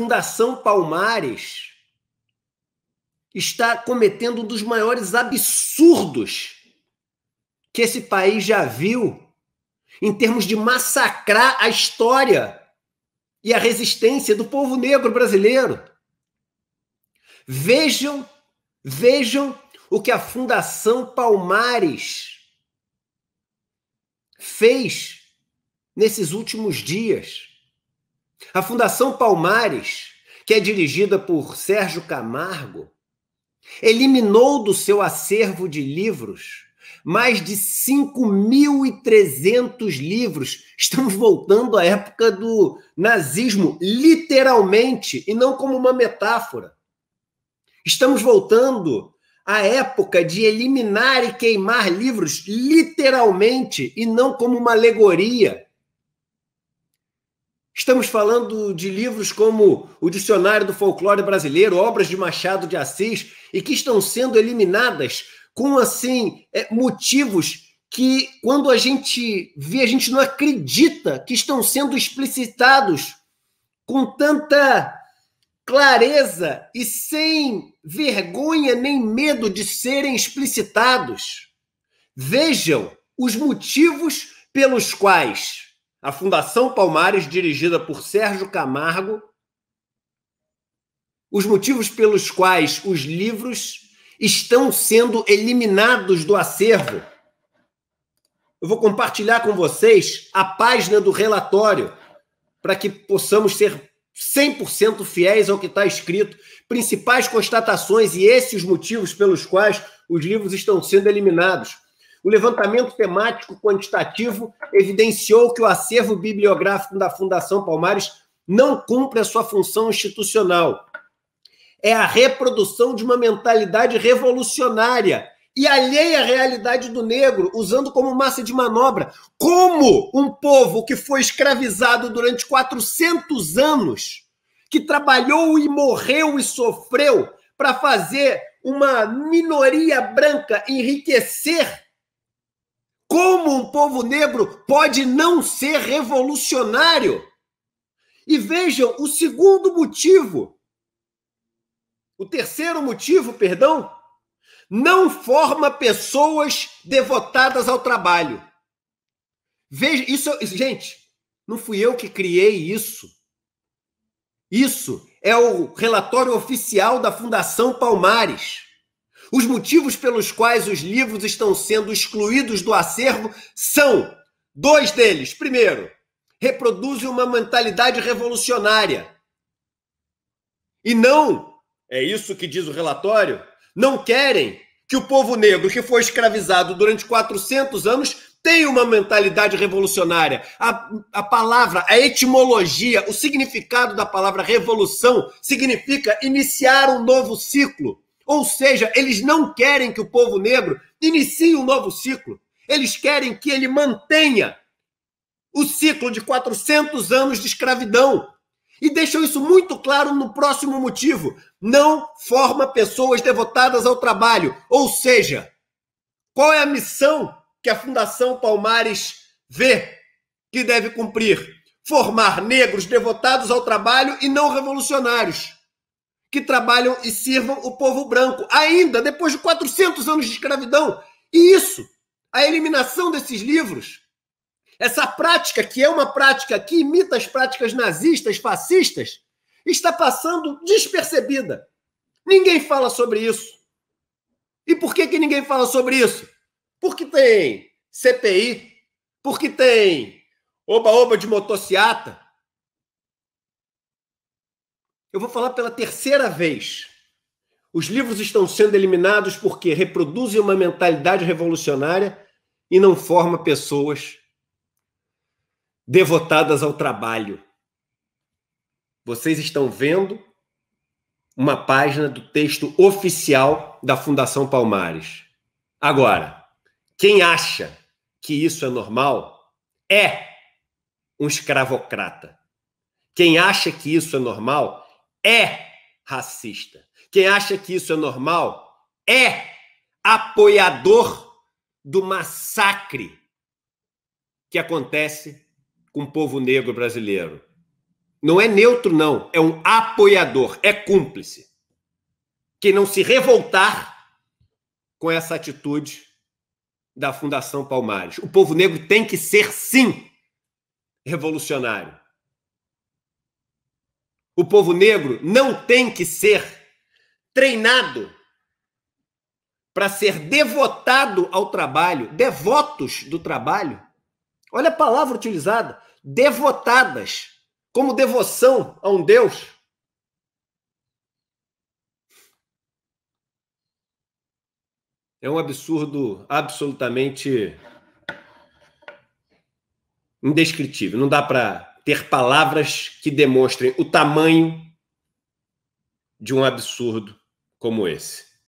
Fundação Palmares está cometendo um dos maiores absurdos que esse país já viu em termos de massacrar a história e a resistência do povo negro brasileiro. Vejam, vejam o que a Fundação Palmares fez nesses últimos dias. A Fundação Palmares, que é dirigida por Sérgio Camargo, eliminou do seu acervo de livros mais de 5.300 livros. Estamos voltando à época do nazismo, literalmente, e não como uma metáfora. Estamos voltando à época de eliminar e queimar livros, literalmente, e não como uma alegoria. Estamos falando de livros como O Dicionário do Folclore Brasileiro, obras de Machado de Assis, e que estão sendo eliminadas com, assim, é, motivos que, quando a gente vê, a gente não acredita que estão sendo explicitados com tanta clareza e sem vergonha nem medo de serem explicitados. Vejam os motivos pelos quais a Fundação Palmares, dirigida por Sérgio Camargo, os motivos pelos quais os livros estão sendo eliminados do acervo. Eu vou compartilhar com vocês a página do relatório para que possamos ser 100% fiéis ao que está escrito, principais constatações e esses motivos pelos quais os livros estão sendo eliminados. O levantamento temático quantitativo evidenciou que o acervo bibliográfico da Fundação Palmares não cumpre a sua função institucional. É a reprodução de uma mentalidade revolucionária e alheia à realidade do negro, usando como massa de manobra. Como um povo que foi escravizado durante 400 anos, que trabalhou e morreu e sofreu para fazer uma minoria branca enriquecer como um povo negro pode não ser revolucionário? E vejam o segundo motivo. O terceiro motivo, perdão, não forma pessoas devotadas ao trabalho. Veja, isso, gente, não fui eu que criei isso. Isso é o relatório oficial da Fundação Palmares. Os motivos pelos quais os livros estão sendo excluídos do acervo são dois deles. Primeiro, reproduzem uma mentalidade revolucionária. E não, é isso que diz o relatório, não querem que o povo negro que foi escravizado durante 400 anos tenha uma mentalidade revolucionária. A, a palavra, a etimologia, o significado da palavra revolução significa iniciar um novo ciclo. Ou seja, eles não querem que o povo negro inicie um novo ciclo. Eles querem que ele mantenha o ciclo de 400 anos de escravidão. E deixam isso muito claro no próximo motivo: não forma pessoas devotadas ao trabalho. Ou seja, qual é a missão que a Fundação Palmares vê que deve cumprir? Formar negros devotados ao trabalho e não revolucionários que trabalham e sirvam o povo branco, ainda depois de 400 anos de escravidão. E isso, a eliminação desses livros, essa prática, que é uma prática que imita as práticas nazistas, fascistas, está passando despercebida. Ninguém fala sobre isso. E por que, que ninguém fala sobre isso? Porque tem CPI, porque tem oba-oba de motociata, eu vou falar pela terceira vez. Os livros estão sendo eliminados porque reproduzem uma mentalidade revolucionária e não forma pessoas devotadas ao trabalho. Vocês estão vendo uma página do texto oficial da Fundação Palmares. Agora, quem acha que isso é normal é um escravocrata. Quem acha que isso é normal é racista. Quem acha que isso é normal é apoiador do massacre que acontece com o povo negro brasileiro. Não é neutro, não. É um apoiador, é cúmplice. Quem não se revoltar com essa atitude da Fundação Palmares. O povo negro tem que ser, sim, revolucionário o povo negro não tem que ser treinado para ser devotado ao trabalho, devotos do trabalho. Olha a palavra utilizada, devotadas, como devoção a um Deus. É um absurdo absolutamente indescritível. Não dá para ter palavras que demonstrem o tamanho de um absurdo como esse.